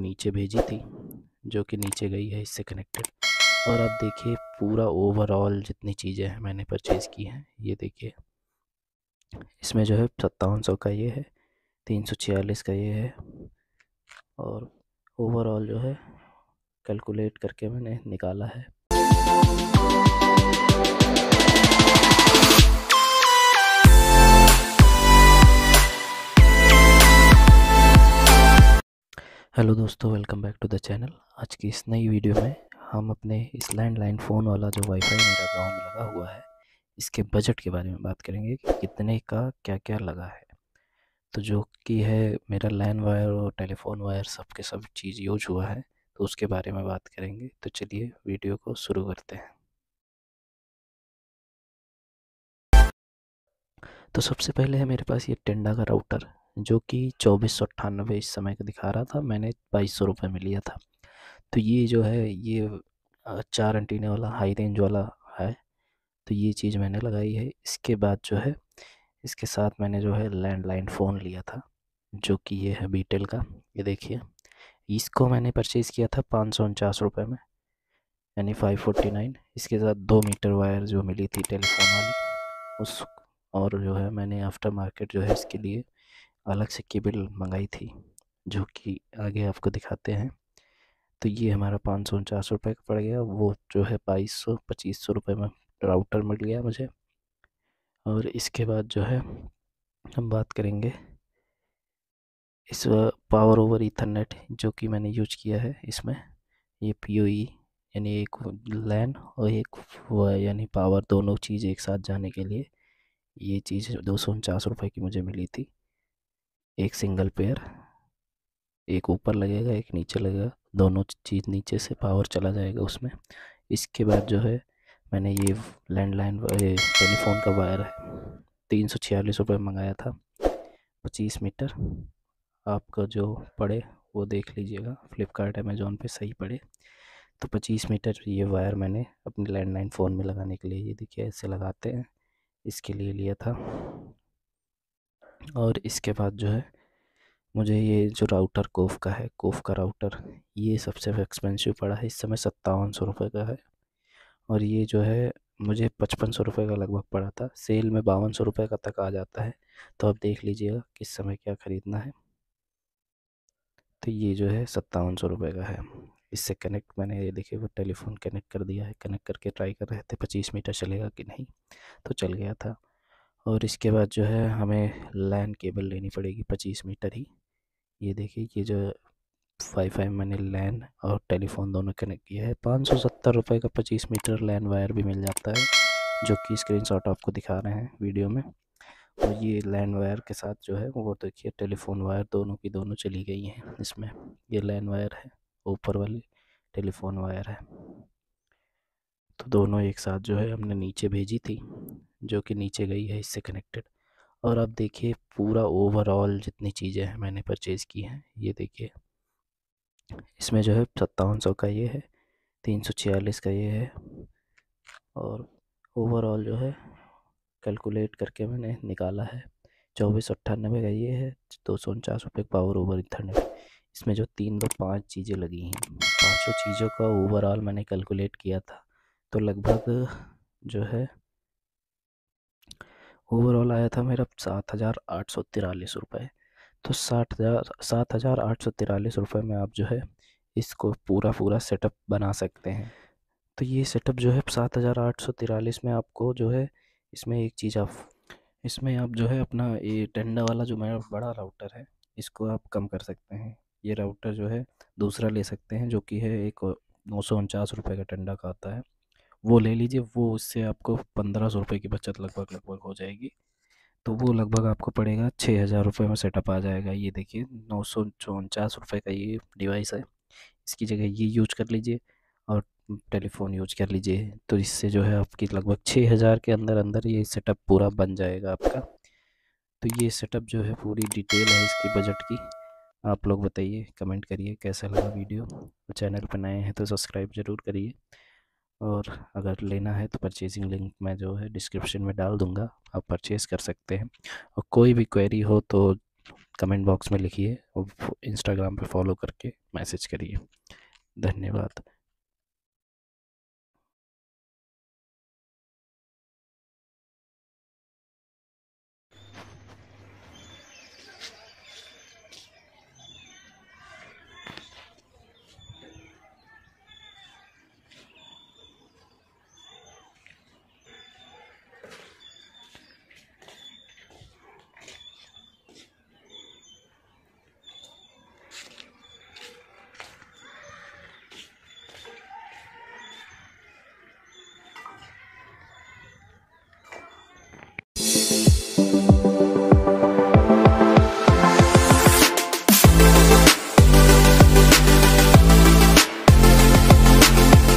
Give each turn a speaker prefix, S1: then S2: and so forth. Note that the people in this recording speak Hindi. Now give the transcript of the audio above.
S1: नीचे भेजी थी जो कि नीचे गई है इससे कनेक्टेड और अब देखिए पूरा ओवरऑल जितनी चीज़ें हैं मैंने परचेज़ की हैं ये देखिए इसमें जो है सत्तावन सौ का ये है तीन सौ छियालीस का ये है और ओवरऑल जो है कैलकुलेट करके मैंने निकाला है हेलो दोस्तों welcome back to the channel आज की इस नई वीडियो में हम अपने इस लैंडलाइन फ़ोन वाला जो वाईफाई मेरा गांव में लगा हुआ है इसके बजट के बारे में बात करेंगे कि कितने का क्या क्या लगा है तो जो कि है मेरा लैंड वायर और टेलीफोन वायर सब के सब चीज़ यूज हुआ है तो उसके बारे में बात करेंगे तो चलिए वीडियो को शुरू करते हैं तो सबसे पहले है मेरे पास ये टेंडा का राउटर जो कि चौबीस सौ अट्ठानबे इस समय का दिखा रहा था मैंने बाईस सौ रुपये में लिया था तो ये जो है ये चार एंटीने वाला हाई रेंज वाला है तो ये चीज़ मैंने लगाई है इसके बाद जो है इसके साथ मैंने जो है लैंडलाइन फ़ोन लिया था जो कि ये है बीटेल का ये देखिए इसको मैंने परचेज़ किया था पाँच सौ उनचास रुपये में यानी फाइव फोर्टी नाइन इसके साथ दो मीटर वायर जो मिली थी टेलीफोन वाली उस और जो है मैंने आफ्टर मार्केट जो है इसके लिए अलग से केबल मंगाई थी जो कि आगे आपको दिखाते हैं तो ये हमारा पाँच सौ उनचास रुपये का पड़ गया वो जो है बाईस सौ पच्चीस सौ रुपये में राउटर मिल गया मुझे और इसके बाद जो है हम बात करेंगे इस पावर ओवर इथरनेट जो कि मैंने यूज किया है इसमें ये पी यानी एक लैन और एक यानी पावर दोनों चीज़ एक साथ जाने के लिए ये चीज़ दो सौ उनचास रुपये की मुझे मिली थी एक सिंगल पेयर एक ऊपर लगेगा एक नीचे लगेगा दोनों चीज़ नीचे से पावर चला जाएगा उसमें इसके बाद जो है मैंने ये लैंडलाइन टेलीफोन का वायर है तीन सौ छियालीस रुपये मंगाया था पच्चीस मीटर आपका जो पड़े वो देख लीजिएगा फ्लिपकार्ट अमेज़ोन पे सही पड़े तो पच्चीस मीटर ये वायर मैंने अपने लैंडलाइन फ़ोन में लगाने के लिए ये देखिए ऐसे लगाते हैं इसके लिए लिया था और इसके बाद जो है मुझे ये जो राउटर कोफ का है कोफ का राउटर ये सबसे एक्सपेंसिव पड़ा है इस समय सत्तावन सौ रुपये का है और ये जो है मुझे पचपन सौ रुपये का लगभग पड़ा था सेल में बावन सौ रुपये का तक आ जाता है तो आप देख लीजिएगा किस समय क्या ख़रीदना है तो ये जो है सत्तावन सौ रुपये का है इससे कनेक्ट मैंने ये देखिए वो टेलीफोन कनेक्ट कर दिया है कनेक्ट करके ट्राई कर रहे थे पच्चीस मीटर चलेगा कि नहीं तो चल गया था और इसके बाद जो है हमें लैंड केबल लेनी पड़ेगी पच्चीस मीटर ही ये देखिए ये जो फाइव मैंने लैन और टेलीफोन दोनों कनेक्ट किया है पाँच सौ सत्तर रुपये का पच्चीस मीटर लैन वायर भी मिल जाता है जो कि स्क्रीनशॉट आपको दिखा रहे हैं वीडियो में और ये लैंड वायर के साथ जो है वो देखिए टेलीफोन वायर दोनों की दोनों चली गई हैं इसमें ये लैंड वायर है ऊपर वाली टेलीफोन वायर है तो दोनों एक साथ जो है हमने नीचे भेजी थी जो कि नीचे गई है इससे कनेक्टेड और अब देखिए पूरा ओवरऑल जितनी चीज़ें हैं मैंने परचेज़ की हैं ये देखिए इसमें जो है सत्तावन सौ का ये है तीन सौ छियालीस का ये है और ओवरऑल जो है कैलकुलेट करके मैंने निकाला है चौबीस सौ अट्ठानबे का ये है दो सौ उनचास रुपये पावर ओवर इंथरनेट इसमें जो तीन दो पाँच चीज़ें लगी हैं पाँचों चीज़ों का ओवरऑल मैंने कैलकुलेट किया था तो लगभग जो है ओवरऑल आया था मेरा सात हज़ार आठ सौ तिरालीस रुपये तो साठ हज़ार सात हज़ार आठ सौ तिरालीस रुपये में आप जो है इसको पूरा पूरा सेटअप बना सकते हैं तो ये सेटअप जो है सात हज़ार आठ सौ तिरालीस में आपको जो है इसमें एक चीज़ आप इसमें आप जो है अपना ये टेंडा वाला जो मेरा बड़ा राउटर है इसको आप कम कर सकते हैं ये राउटर जो है दूसरा ले सकते हैं जो कि है एक नौ सौ उनचास रुपये का टेंडा का आता है वो ले लीजिए वो उससे आपको पंद्रह सौ रुपये की बचत लगभग लगभग हो जाएगी तो वो लगभग आपको पड़ेगा छः हज़ार रुपये में सेटअप आ जाएगा ये देखिए नौ सौ उनचास रुपये का ये डिवाइस है इसकी जगह ये यूज कर लीजिए और टेलीफोन यूज कर लीजिए तो इससे जो है आपकी लगभग छः हज़ार के अंदर अंदर ये सेटअप पूरा बन जाएगा आपका तो ये सेटअप जो है पूरी डिटेल है इसकी बजट की आप लोग बताइए कमेंट करिए कैसा लगा वीडियो चैनल पर नए हैं तो सब्सक्राइब ज़रूर करिए और अगर लेना है तो परचेजिंग लिंक मैं जो है डिस्क्रिप्शन में डाल दूँगा आप परचेज़ कर सकते हैं और कोई भी क्वेरी हो तो कमेंट बॉक्स में लिखिए और इंस्टाग्राम पे फॉलो करके मैसेज करिए धन्यवाद